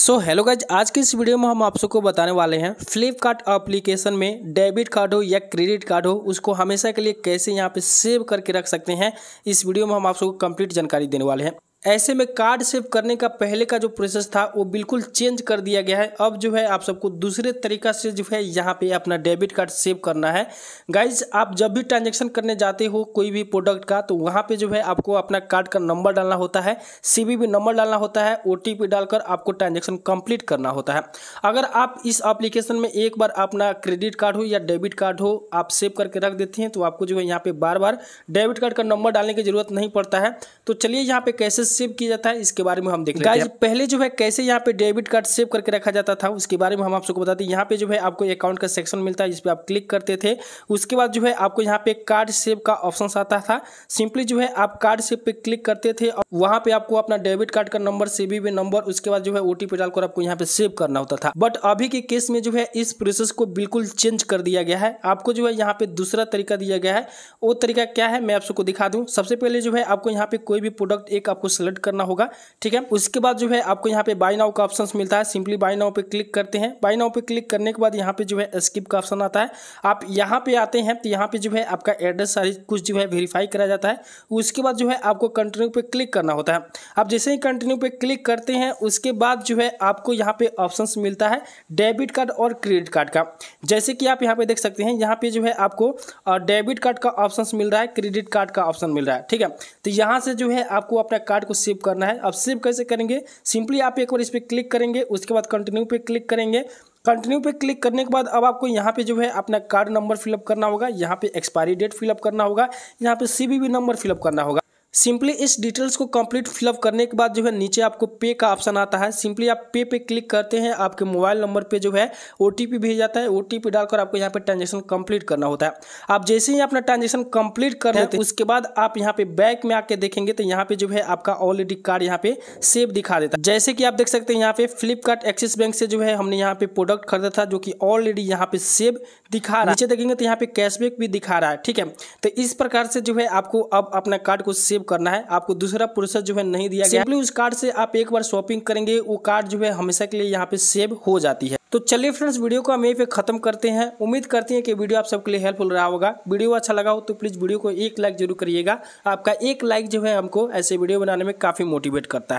so hello guys आज की इस वीडियो में हम आप सबको बताने वाले हैं फ्लिपकार्ट एप्लीकेशन में डेबिट कार्ड हो या क्रेडिट कार्ड हो उसको हमेशा के लिए कैसे यहाँ पे सेव करके रख सकते हैं इस वीडियो में हम आप सबको कंप्लीट जानकारी देने वाले हैं ऐसे में कार्ड सेव करने का पहले का जो प्रोसेस था वो बिल्कुल चेंज कर दिया गया है अब जो है आप सबको दूसरे तरीका से जो है यहाँ पे अपना डेबिट कार्ड सेव करना है गाइज आप जब भी ट्रांजेक्शन करने जाते हो कोई भी प्रोडक्ट का तो वहाँ पे जो है आपको अपना कार्ड का नंबर डालना होता है सी नंबर डालना होता है ओ डालकर आपको ट्रांजेक्शन कंप्लीट करना होता है अगर आप इस अप्लीकेशन में एक बार अपना क्रेडिट कार्ड हो या डेबिट कार्ड हो आप सेव करके रख देते हैं तो आपको जो है यहाँ पर बार बार डेबिट कार्ड का नंबर डालने की जरूरत नहीं पड़ता है तो चलिए यहाँ पर कैसे सेव किया जाता है इसके बारे में हम देख हैं पहले जो है कैसे यहाँ पे डेबिट कार्ड सेव करके रखा जाता था उसके बारे में हम आप सबको बताते हैं यहाँ पे जो है आपको अकाउंट का सेक्शन मिलता है जिसपे आप क्लिक करते थे उसके बाद जो है आपको यहाँ पे कार्ड सेव का ऑप्शन आता था सिंपली जो है आप कार्ड सेव पे क्लिक करते थे और वहाँ पे आपको अपना डेबिट कार्ड का नंबर सेवी हुए नंबर उसके बाद जो है ओटीपी डालकर आपको यहाँ पे सेव करना होता था बट अभी के केस में जो है इस प्रोसेस को बिल्कुल चेंज कर दिया गया है आपको जो है यहाँ पे दूसरा तरीका दिया गया है वो तरीका क्या है मैं आप सबको दिखा दूँ सबसे पहले जो है आपको यहाँ पे कोई भी प्रोडक्ट एक आपको सेलेक्ट करना होगा ठीक है उसके बाद जो है आपको यहाँ पे बाय नाउ का ऑप्शन मिलता है सिंपली बाय नाउ पे क्लिक करते हैं बाय नाउ पे क्लिक करने के बाद यहाँ पे जो है स्किप का ऑप्शन आता है आप यहाँ पे आते हैं तो यहाँ पे जो है आपका एड्रेस सारी कुछ जो है वेरीफाई करा जाता है उसके बाद जो है आपको कंटिन्यू पे क्लिक करना होता है आप जैसे ही कंटिन्यू पे क्लिक करते हैं उसके बाद जो है आपको यहाँ पे ऑप्शन मिलता है डेबिट कार्ड और क्रेडिट कार्ड का जैसे कि आप यहाँ पे देख सकते हैं यहाँ पे जो है आपको डेबिट कार्ड का ऑप्शन मिल रहा है क्रेडिट कार्ड का ऑप्शन मिल रहा है ठीक है तो यहाँ से जो है आपको अपना कार्ड आपको सेव करना है अब सेव कैसे करेंगे सिंपली आप एक बार इस पर क्लिक करेंगे उसके बाद कंटिन्यू पे क्लिक करेंगे कंटिन्यू पे क्लिक करने के बाद अब आपको यहाँ पे जो है अपना कार्ड नंबर फिलअप करना होगा यहाँ पे एक्सपायरी डेट फिलअप करना होगा यहाँ पे सी नंबर फिलअप करना होगा सिंपली इस डिटेल्स को कंप्लीट फिलअप करने के बाद जो है नीचे आपको पे का ऑप्शन आता है सिंपली आप पे पे क्लिक करते हैं आपके मोबाइल नंबर पे जो है ओ भेज जाता है ओ डालकर आपको यहाँ पे ट्रांजेक्शन कंप्लीट करना होता है आप जैसे ही अपना ट्रांजेक्शन कंप्लीट कर लेते हैं उसके बाद आप यहाँ पे बैक में आके देखेंगे तो यहाँ पे जो है आपका ऑलरेडी कार्ड यहाँ पे सेव दिखा देता है जैसे कि आप देख सकते हैं यहाँ पे फ्लिपकार्ट एक्सिस बैंक से जो है हमने यहाँ पे प्रोडक्ट खरीदा था जो कि ऑलरेडी यहाँ पे सेव दिखा रहा है नीचे देखेंगे तो यहाँ पे कैशबैक भी दिखा रहा है ठीक है तो इस प्रकार से जो है आपको अब अपना कार्ड को सेव सेव करना है आपको दूसरा प्रोसेस जो है नहीं दिया गया उस कार्ड से आप एक बार शॉपिंग करेंगे वो कार्ड जो है हमेशा के लिए यहाँ पे सेव हो जाती है तो चलिए फ्रेंड्स वीडियो को हम यहीं पे खत्म करते हैं उम्मीद करते हैं कि वीडियो आप सबके लिए हेल्पफुल रहा होगा वीडियो अच्छा लगा हो तो प्लीज़ वीडियो को एक लाइक जरूर करिएगा आपका एक लाइक जो है हमको ऐसे वीडियो बनाने में काफ़ी मोटिवेट करता है